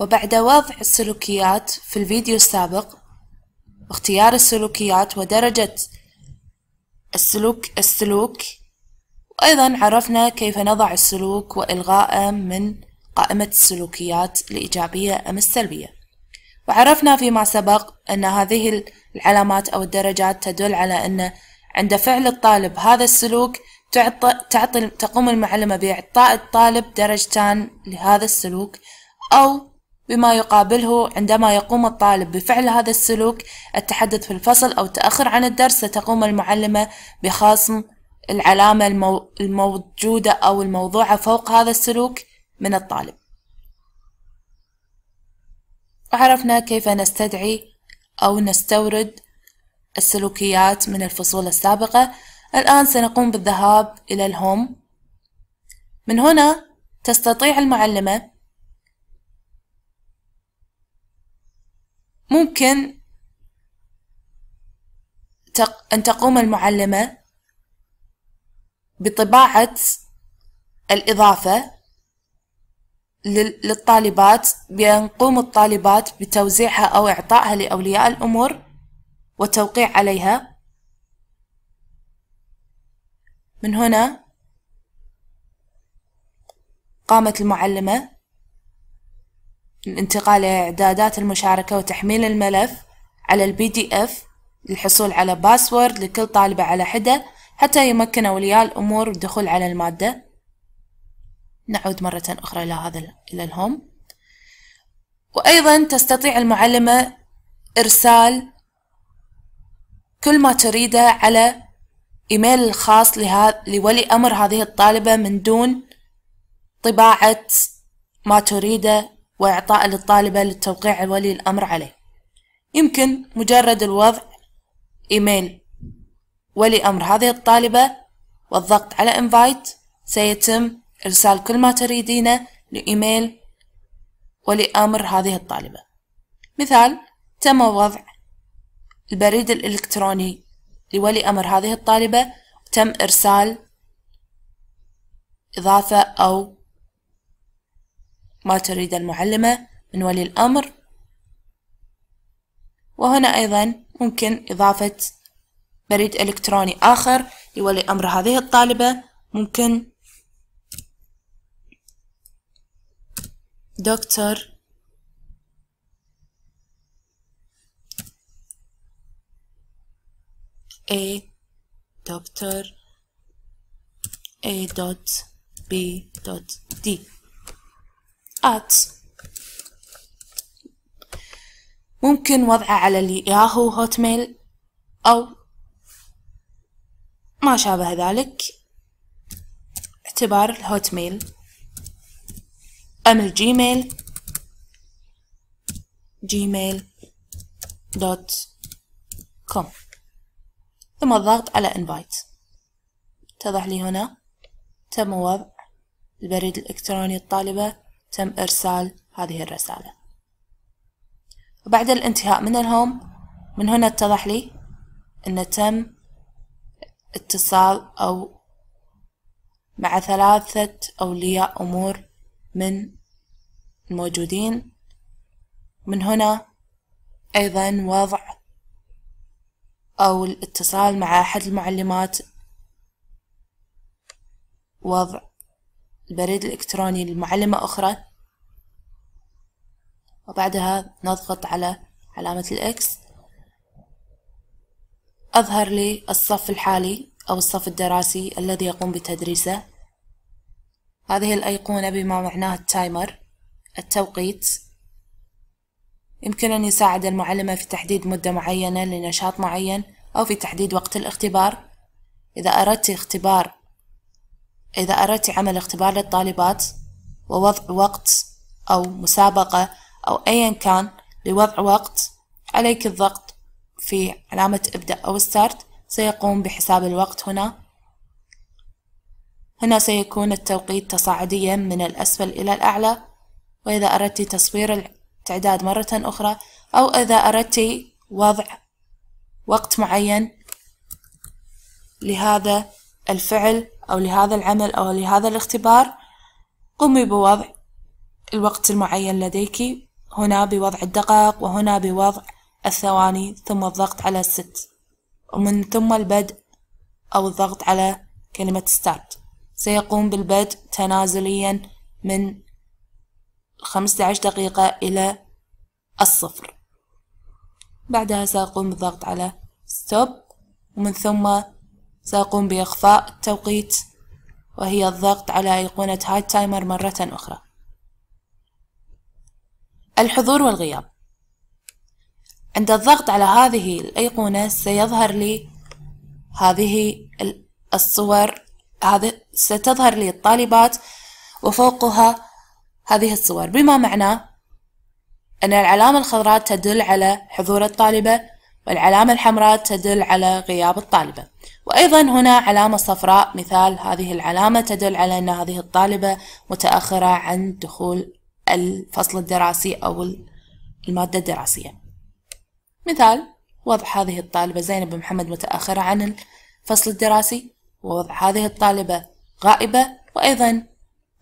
وبعد وضع السلوكيات في الفيديو السابق واختيار السلوكيات ودرجة السلوك السلوك وأيضا عرفنا كيف نضع السلوك وإلغائه من قائمة السلوكيات الإيجابية أم السلبية وعرفنا فيما سبق أن هذه العلامات أو الدرجات تدل على أن عند فعل الطالب هذا السلوك تعطي تقوم المعلمة بإعطاء الطالب درجتان لهذا السلوك أو بما يقابله عندما يقوم الطالب بفعل هذا السلوك التحدث في الفصل أو تأخر عن الدرس ستقوم المعلمة بخصم العلامة المو... الموجودة أو الموضوعة فوق هذا السلوك من الطالب وعرفنا كيف نستدعي أو نستورد السلوكيات من الفصول السابقة الآن سنقوم بالذهاب إلى الهوم من هنا تستطيع المعلمة ممكن أن تقوم المعلمة بطباعة الإضافة للطالبات بأن تقوم الطالبات بتوزيعها أو إعطائها لأولياء الأمور والتوقيع عليها من هنا قامت المعلمة الانتقال إلى إعدادات المشاركة وتحميل الملف على البي دي اف للحصول على باسورد لكل طالبة على حدة حتى يمكن أولياء الأمور الدخول على المادة نعود مرة أخرى إلى هذا إلى الهوم وأيضا تستطيع المعلمة إرسال كل ما تريده على إيميل الخاص لولي أمر هذه الطالبة من دون طباعة ما تريده وإعطاء للطالبة للتوقيع ولي الأمر عليه يمكن مجرد الوضع إيميل ولي أمر هذه الطالبة والضغط على invite سيتم إرسال كل ما تريدينه لإيميل ولي أمر هذه الطالبة مثال تم وضع البريد الإلكتروني لولي أمر هذه الطالبة وتم إرسال إضافة أو ما تريد المعلمة من ولي الأمر وهنا أيضا ممكن إضافة بريد إلكتروني آخر لولي أمر هذه الطالبة ممكن دكتور A دكتور A دوت B دوت D at ممكن وضعه على الياهو ميل أو ما شابه ذلك اعتبار الهوت ميل أم الجيميل جيميل دوت كوم ثم الضغط على انفايت اتضح لي هنا تم وضع البريد الإلكتروني الطالبة تم إرسال هذه الرسالة وبعد الانتهاء من الهوم من هنا اتضح لي أن تم اتصال أو مع ثلاثة أولياء أمور من الموجودين من هنا أيضا وضع أو الاتصال مع أحد المعلمات وضع البريد الإلكتروني لمعلمة أخرى وبعدها نضغط على علامة الإكس أظهر لي الصف الحالي أو الصف الدراسي الذي يقوم بتدريسه هذه الأيقونة بما معناه التايمر التوقيت يمكن أن يساعد المعلمة في تحديد مدة معينة لنشاط معين أو في تحديد وقت الاختبار إذا أردت اختبار إذا أردت عمل اختبار للطالبات ووضع وقت أو مسابقة أو أيا كان لوضع وقت عليك الضغط في علامة ابدأ أو ستارت سيقوم بحساب الوقت هنا هنا سيكون التوقيت تصاعديا من الأسفل إلى الأعلى وإذا أردت تصوير التعداد مرة أخرى أو إذا أردت وضع وقت معين لهذا الفعل أو لهذا العمل أو لهذا الاختبار قومي بوضع الوقت المعين لديك هنا بوضع الدقائق وهنا بوضع الثواني ثم الضغط على الست ومن ثم البدء أو الضغط على كلمة ستارت سيقوم بالبدء تنازليا من 15 دقيقة إلى الصفر بعدها سأقوم بالضغط على ستوب ومن ثم سأقوم بإخفاء التوقيت وهي الضغط على أيقونة هاي تايمر مرة أخرى الحضور والغياب عند الضغط على هذه الأيقونة سيظهر لي هذه الصور هذه ستظهر لي الطالبات وفوقها هذه الصور بما معناه أن العلامة الخضراء تدل على حضور الطالبة والعلامة الحمراء تدل على غياب الطالبة وأيضا هنا علامة صفراء مثال هذه العلامة تدل على أن هذه الطالبة متأخرة عن دخول الفصل الدراسي أو المادة الدراسية مثال وضع هذه الطالبة زينب محمد متأخرة عن الفصل الدراسي ووضع هذه الطالبة غائبة وأيضا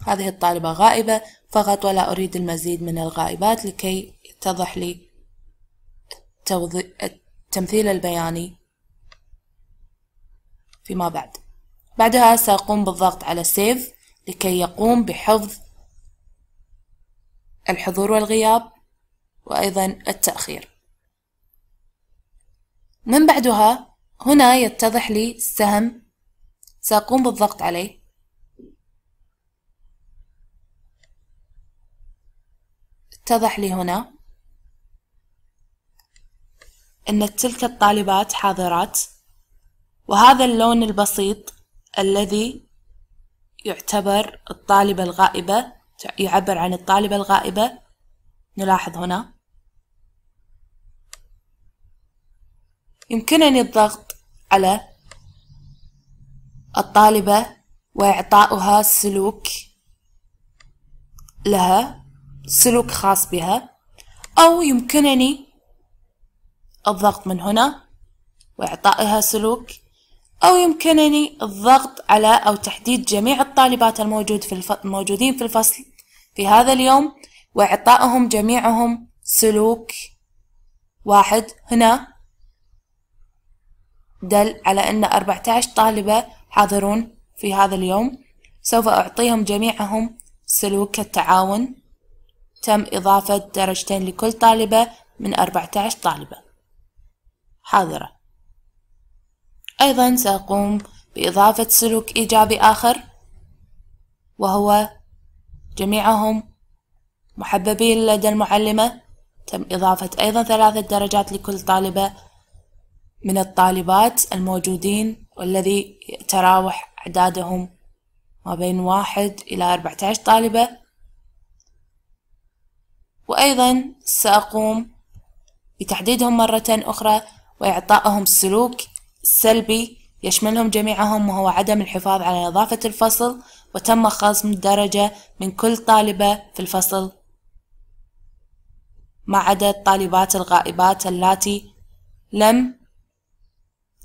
هذه الطالبة غائبة فقط ولا أريد المزيد من الغائبات لكي يتضح لي التمثيل البياني فيما بعد بعدها سأقوم بالضغط على سيف لكي يقوم بحفظ الحضور والغياب وأيضا التأخير من بعدها هنا يتضح لي السهم سأقوم بالضغط عليه اتضح لي هنا أن تلك الطالبات حاضرات وهذا اللون البسيط الذي يعتبر الطالبة الغائبة يعبر عن الطالبة الغائبة نلاحظ هنا يمكنني الضغط على الطالبة وإعطاؤها سلوك لها سلوك خاص بها أو يمكنني الضغط من هنا وإعطائها سلوك أو يمكنني الضغط على أو تحديد جميع الطالبات الموجود في الف... الموجودين في الفصل في هذا اليوم وإعطائهم جميعهم سلوك واحد هنا دل على أن 14 طالبة حاضرون في هذا اليوم سوف أعطيهم جميعهم سلوك التعاون تم إضافة درجتين لكل طالبة من 14 طالبة حاضرة أيضا سأقوم بإضافة سلوك إيجابي آخر وهو جميعهم محببين لدى المعلمة تم إضافة أيضا ثلاثة درجات لكل طالبة من الطالبات الموجودين والذي تراوح أعدادهم ما بين واحد إلى أربعة عشر طالبة وأيضا سأقوم بتحديدهم مرة أخرى وإعطائهم سلوك سلبي يشملهم جميعهم وهو عدم الحفاظ على نظافة الفصل وتم خصم درجة من كل طالبة في الفصل ما عدا الطالبات الغائبات اللاتي لم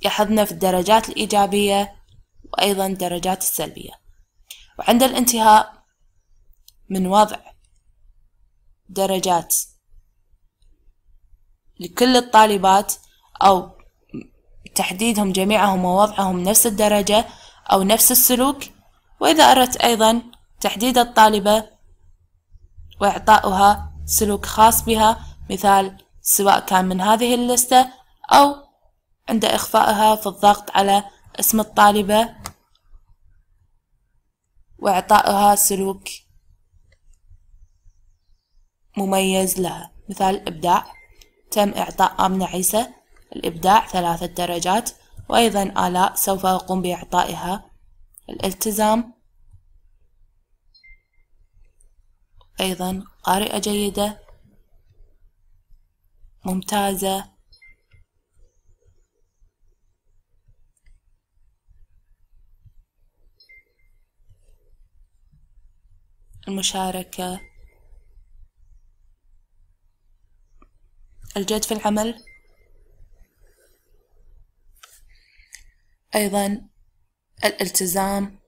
يحظن في الدرجات الإيجابية وأيضا الدرجات السلبية وعند الانتهاء من وضع درجات لكل الطالبات أو تحديدهم جميعهم ووضعهم نفس الدرجة أو نفس السلوك وإذا أردت أيضا تحديد الطالبة وإعطاؤها سلوك خاص بها مثال سواء كان من هذه اللستة أو عند إخفائها في الضغط على اسم الطالبة وإعطائها سلوك مميز لها مثال الإبداع تم إعطاء آمنة عيسى الإبداع ثلاثة درجات وأيضا آلاء سوف أقوم بإعطائها الالتزام أيضا قارئة جيدة ممتازة المشاركة الجد في العمل أيضا الالتزام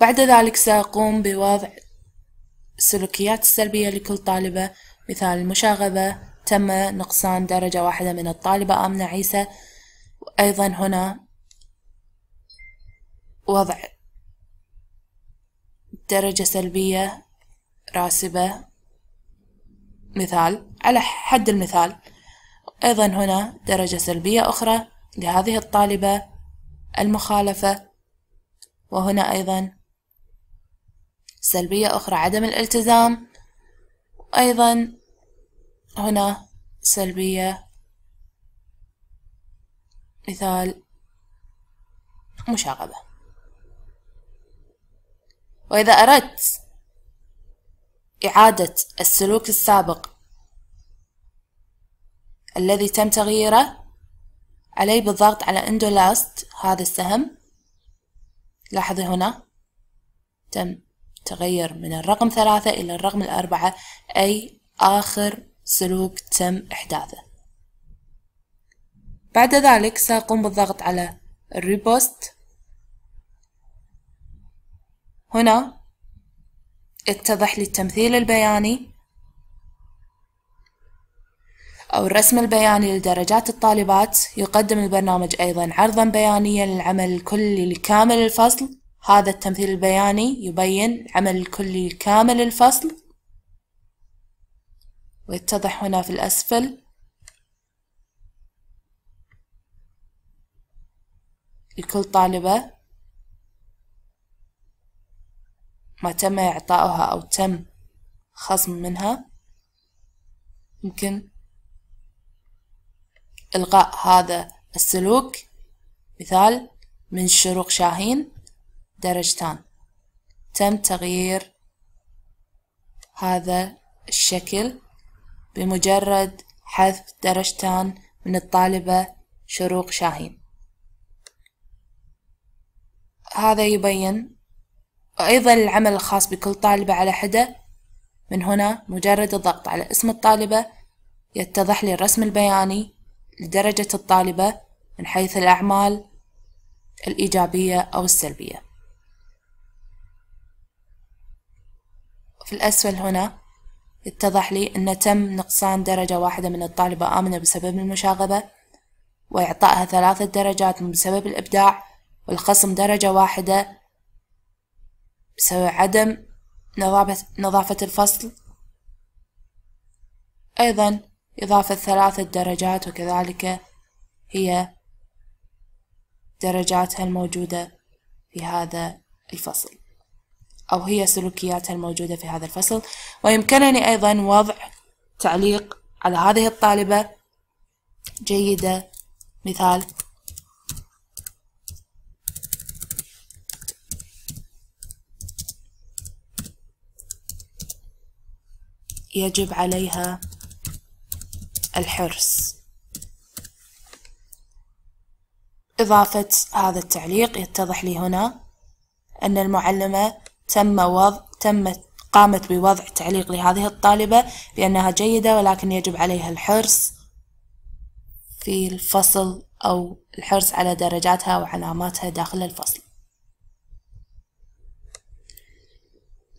بعد ذلك سأقوم بوضع السلوكيات السلبية لكل طالبة مثال المشاغبة تم نقصان درجة واحدة من الطالبة آمنة عيسى وأيضا هنا وضع درجة سلبية راسبة مثال على حد المثال أيضا هنا درجة سلبية أخرى لهذه الطالبة المخالفة وهنا أيضا سلبية أخرى عدم الالتزام وأيضا هنا سلبية مثال مشاغبة وإذا أردت إعادة السلوك السابق الذي تم تغييره علي بالضغط على اندولاست هذا السهم لاحظي هنا تم تغير من الرقم ثلاثة إلى الرقم الأربعة أي آخر سلوك تم إحداثه بعد ذلك سأقوم بالضغط على الريبوست هنا اتضح لي التمثيل البياني أو الرسم البياني لدرجات الطالبات يقدم البرنامج أيضا عرضا بيانيا للعمل الكلي لكامل الفصل هذا التمثيل البياني يبين العمل الكلي لكامل الفصل ويتضح هنا في الأسفل لكل طالبة ما تم إعطاؤها أو تم خصم منها ممكن إلغاء هذا السلوك مثال من شروق شاهين درجتان تم تغيير هذا الشكل بمجرد حذف درجتان من الطالبة شروق شاهين هذا يبين وأيضا العمل الخاص بكل طالبة على حدة من هنا مجرد الضغط على اسم الطالبة يتضح لي الرسم البياني لدرجة الطالبة من حيث الأعمال الإيجابية أو السلبية في الأسفل هنا اتضح لي أن تم نقصان درجة واحدة من الطالبة آمنة بسبب المشاغبة وإعطائها ثلاثة درجات بسبب الإبداع والخصم درجة واحدة بسبب عدم نظافة الفصل أيضا إضافة ثلاثة درجات وكذلك هي درجاتها الموجودة في هذا الفصل أو هي سلوكياتها الموجودة في هذا الفصل ويمكنني أيضا وضع تعليق على هذه الطالبة جيدة مثال يجب عليها الحرص إضافة هذا التعليق يتضح لي هنا أن المعلمة تم وضع تم قامت بوضع تعليق لهذه الطالبة بأنها جيدة ولكن يجب عليها الحرص في الفصل أو الحرص على درجاتها وعلاماتها داخل الفصل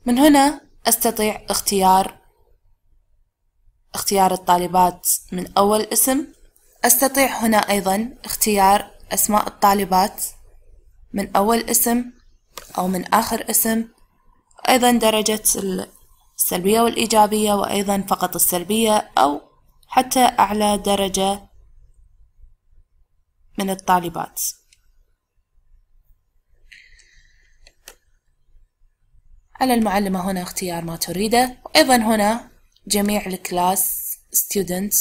من هنا أستطيع اختيار اختيار الطالبات من أول اسم أستطيع هنا أيضا اختيار أسماء الطالبات من أول اسم أو من آخر اسم أيضا درجة السلبية والإيجابية وأيضا فقط السلبية أو حتى أعلى درجة من الطالبات على المعلمة هنا اختيار ما تريده وأيضا هنا جميع الكلاس students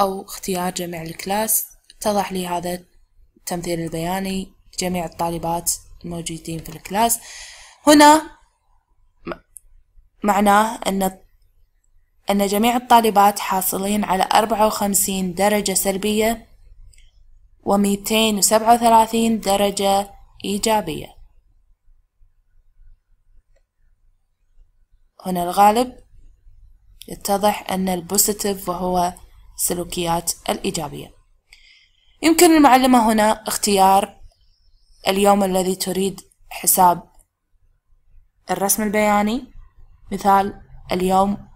أو اختيار جميع الكلاس اتضح لي هذا التمثيل البياني جميع الطالبات الموجودين في الكلاس هنا معناه أن أن جميع الطالبات حاصلين على أربعة وخمسين درجة سلبية وميتين وسبعة وثلاثين درجة إيجابية هنا الغالب يتضح أن البوستيف وهو سلوكيات الإيجابية يمكن المعلمة هنا اختيار اليوم الذي تريد حساب الرسم البياني مثال اليوم